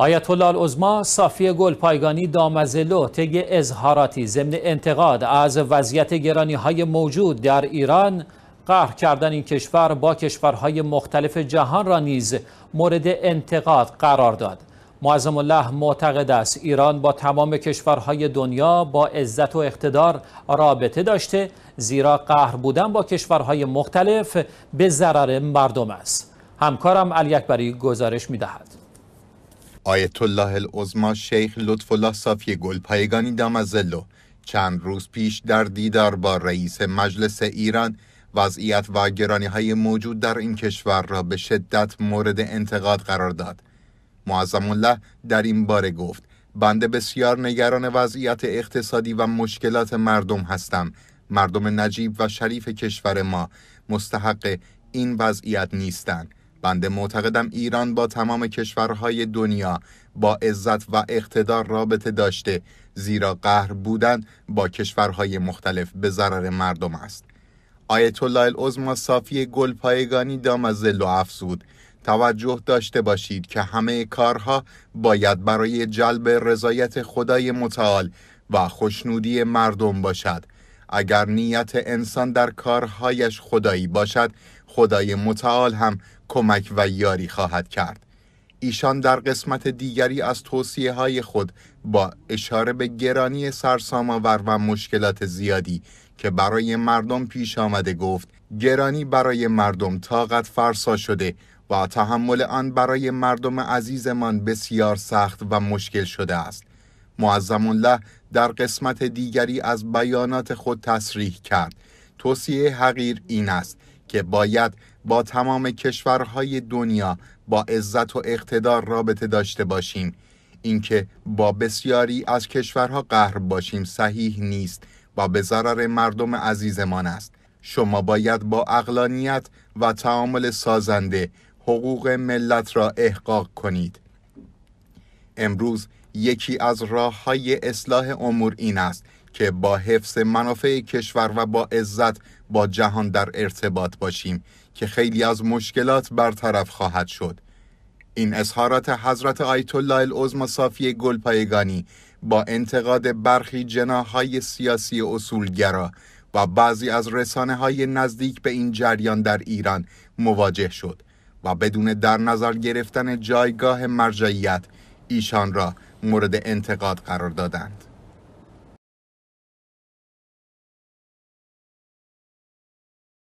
آیت الله العظما صافی گل پایگانی دامزلو طی اظهاراتی ضمن انتقاد از وضعیت گرانی های موجود در ایران قهر کردن این کشور با کشورهای مختلف جهان را نیز مورد انتقاد قرار داد معظم الله معتقد است ایران با تمام کشورهای دنیا با عزت و اقتدار رابطه داشته زیرا قهر بودن با کشورهای مختلف به ضرر مردم است همکارم علی اکبری گزارش دهد آیت الله العظما شیخ لطف الله صافی گلپایگانی دامزلو چند روز پیش در دیدار با رئیس مجلس ایران وضعیت و گرانی های موجود در این کشور را به شدت مورد انتقاد قرار داد. معظم الله در این باره گفت بنده بسیار نگران وضعیت اقتصادی و مشکلات مردم هستم. مردم نجیب و شریف کشور ما مستحق این وضعیت نیستند. بنده معتقدم ایران با تمام کشورهای دنیا با عزت و اقتدار رابطه داشته زیرا قهر بودن با کشورهای مختلف به ضرر مردم است آیت الله العظما صافی گلپایگانی دام زل و افزود توجه داشته باشید که همه کارها باید برای جلب رضایت خدای متعال و خوشنودی مردم باشد اگر نیت انسان در کارهایش خدایی باشد خدای متعال هم کمک و یاری خواهد کرد ایشان در قسمت دیگری از توصیه های خود با اشاره به گرانی آور و مشکلات زیادی که برای مردم پیش آمده گفت گرانی برای مردم طاقت فرسا شده و تحمل آن برای مردم عزیزمان بسیار سخت و مشکل شده است معظم الله در قسمت دیگری از بیانات خود تصریح کرد توصیه حقیر این است که باید با تمام کشورهای دنیا با عزت و اقتدار رابطه داشته باشیم اینکه با بسیاری از کشورها قهر باشیم صحیح نیست و به ضرر مردم عزیزمان است شما باید با اقلانیت و تعامل سازنده حقوق ملت را احقاق کنید امروز یکی از راه های اصلاح امور این است که با حفظ منافع کشور و با عزت با جهان در ارتباط باشیم که خیلی از مشکلات برطرف خواهد شد این اظهارات حضرت آیت الله العظم صافی گلپایگانی با انتقاد برخی جناهای سیاسی اصولگرا و بعضی از رسانه های نزدیک به این جریان در ایران مواجه شد و بدون در نظر گرفتن جایگاه مرجعیت ایشان را مورد انتقاد قرار دادند.